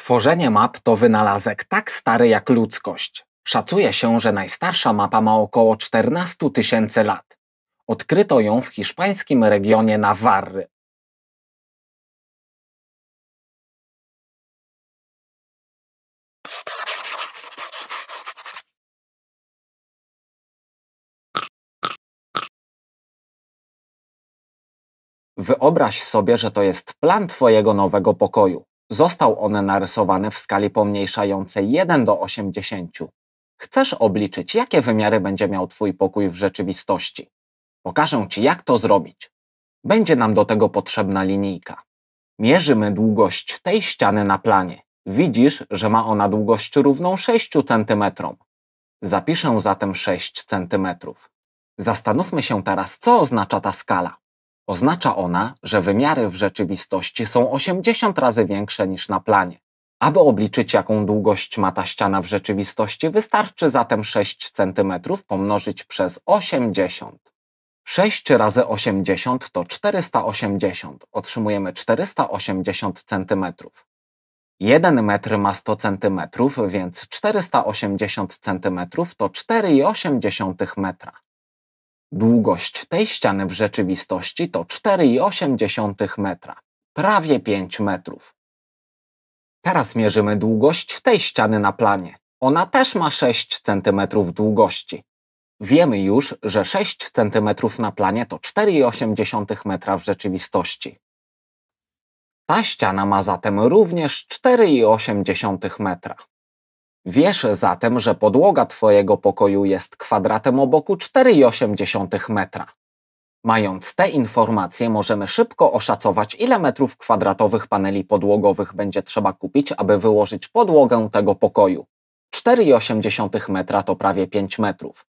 Tworzenie map to wynalazek tak stary jak ludzkość. Szacuje się, że najstarsza mapa ma około 14 tysięcy lat. Odkryto ją w hiszpańskim regionie Nawarry. Wyobraź sobie, że to jest plan Twojego nowego pokoju. Został on narysowany w skali pomniejszającej 1 do 80. Chcesz obliczyć, jakie wymiary będzie miał Twój pokój w rzeczywistości. Pokażę Ci, jak to zrobić. Będzie nam do tego potrzebna linijka. Mierzymy długość tej ściany na planie. Widzisz, że ma ona długość równą 6 cm. Zapiszę zatem 6 cm. Zastanówmy się teraz, co oznacza ta skala. Oznacza ona, że wymiary w rzeczywistości są 80 razy większe niż na planie. Aby obliczyć, jaką długość ma ta ściana w rzeczywistości, wystarczy zatem 6 cm pomnożyć przez 80. 6 razy 80 to 480. Otrzymujemy 480 cm. 1 metr ma 100 cm, więc 480 cm to 4,8 metra. Długość tej ściany w rzeczywistości to 4,8 metra, prawie 5 metrów. Teraz mierzymy długość tej ściany na planie. Ona też ma 6 cm długości. Wiemy już, że 6 cm na planie to 4,8 metra w rzeczywistości. Ta ściana ma zatem również 4,8 metra. Wiesz zatem, że podłoga twojego pokoju jest kwadratem o boku 4,8 metra. Mając te informacje, możemy szybko oszacować, ile metrów kwadratowych paneli podłogowych będzie trzeba kupić, aby wyłożyć podłogę tego pokoju. 4,8 metra to prawie 5 metrów.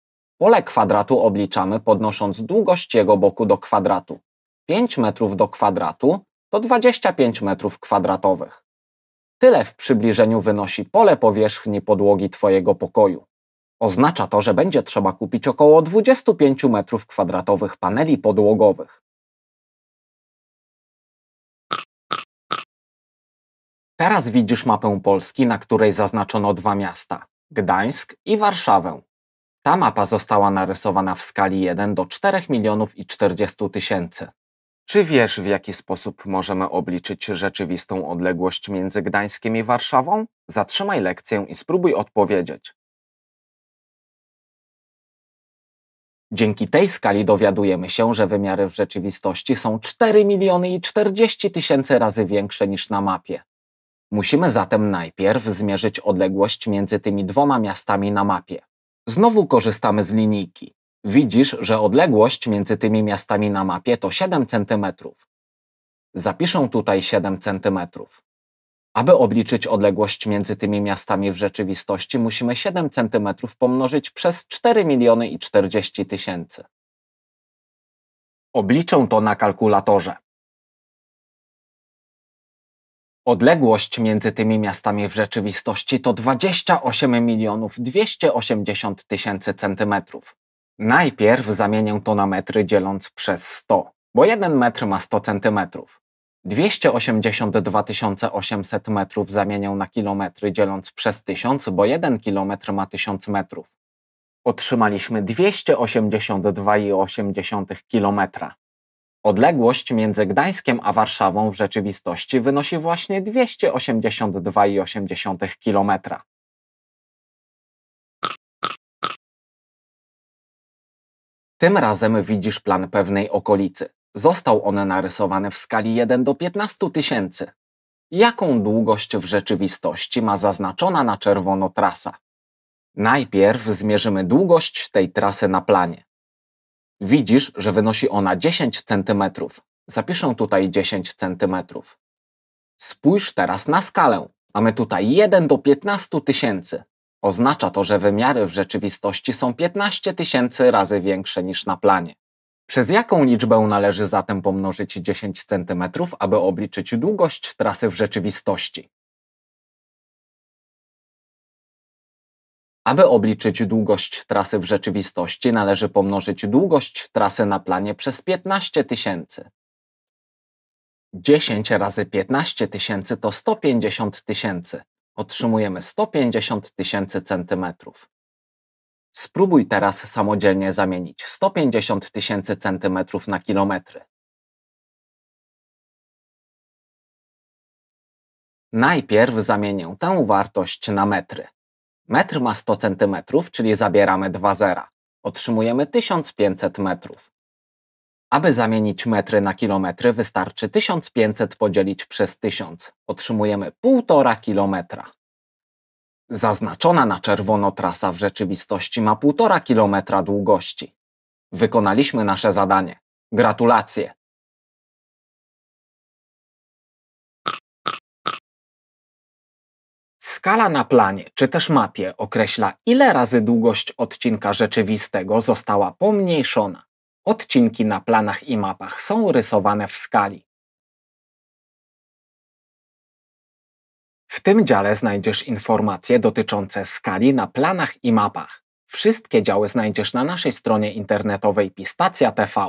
Pole kwadratu obliczamy podnosząc długość jego boku do kwadratu. 5 metrów do kwadratu to 25 metrów kwadratowych. Tyle w przybliżeniu wynosi pole powierzchni podłogi Twojego pokoju. Oznacza to, że będzie trzeba kupić około 25 m2 paneli podłogowych. Teraz widzisz mapę Polski, na której zaznaczono dwa miasta Gdańsk i Warszawę. Ta mapa została narysowana w skali 1 do 4 milionów i 40 tysięcy. Czy wiesz, w jaki sposób możemy obliczyć rzeczywistą odległość między Gdańskiem i Warszawą? Zatrzymaj lekcję i spróbuj odpowiedzieć. Dzięki tej skali dowiadujemy się, że wymiary w rzeczywistości są 4 miliony i 40 tysięcy razy większe niż na mapie. Musimy zatem najpierw zmierzyć odległość między tymi dwoma miastami na mapie. Znowu korzystamy z linijki. Widzisz, że odległość między tymi miastami na mapie to 7 cm. Zapiszę tutaj 7 cm. Aby obliczyć odległość między tymi miastami w rzeczywistości, musimy 7 cm pomnożyć przez 4 miliony i 40 tysięcy. Obliczę to na kalkulatorze. Odległość między tymi miastami w rzeczywistości to 28 milionów 280 tysięcy centymetrów. Najpierw zamienię to na metry dzieląc przez 100, bo 1 metr ma 100 cm. 282 800 metrów zamienię na kilometry dzieląc przez 1000, bo 1 kilometr ma 1000 metrów. Otrzymaliśmy 282,8 km. Odległość między Gdańskiem a Warszawą w rzeczywistości wynosi właśnie 282,8 km. Tym razem widzisz plan pewnej okolicy. Został on narysowany w skali 1 do 15 tysięcy. Jaką długość w rzeczywistości ma zaznaczona na czerwono trasa? Najpierw zmierzymy długość tej trasy na planie. Widzisz, że wynosi ona 10 cm. Zapiszę tutaj 10 cm. Spójrz teraz na skalę. Mamy tutaj 1 do 15 tysięcy. Oznacza to, że wymiary w rzeczywistości są 15 tysięcy razy większe niż na planie. Przez jaką liczbę należy zatem pomnożyć 10 cm, aby obliczyć długość trasy w rzeczywistości? Aby obliczyć długość trasy w rzeczywistości, należy pomnożyć długość trasy na planie przez 15 tysięcy. 10 razy 15 tysięcy to 150 tysięcy otrzymujemy 150 tysięcy centymetrów. Spróbuj teraz samodzielnie zamienić 150 tysięcy centymetrów na kilometry. Najpierw zamienię tę wartość na metry. Metr ma 100 cm, czyli zabieramy 2 zera. Otrzymujemy 1500 metrów. Aby zamienić metry na kilometry, wystarczy 1500 podzielić przez 1000. Otrzymujemy 1,5 kilometra. Zaznaczona na czerwono trasa w rzeczywistości ma 1,5 kilometra długości. Wykonaliśmy nasze zadanie. Gratulacje! Skala na planie czy też mapie określa, ile razy długość odcinka rzeczywistego została pomniejszona. Odcinki na planach i mapach są rysowane w skali. W tym dziale znajdziesz informacje dotyczące skali na planach i mapach. Wszystkie działy znajdziesz na naszej stronie internetowej Pistacja TV.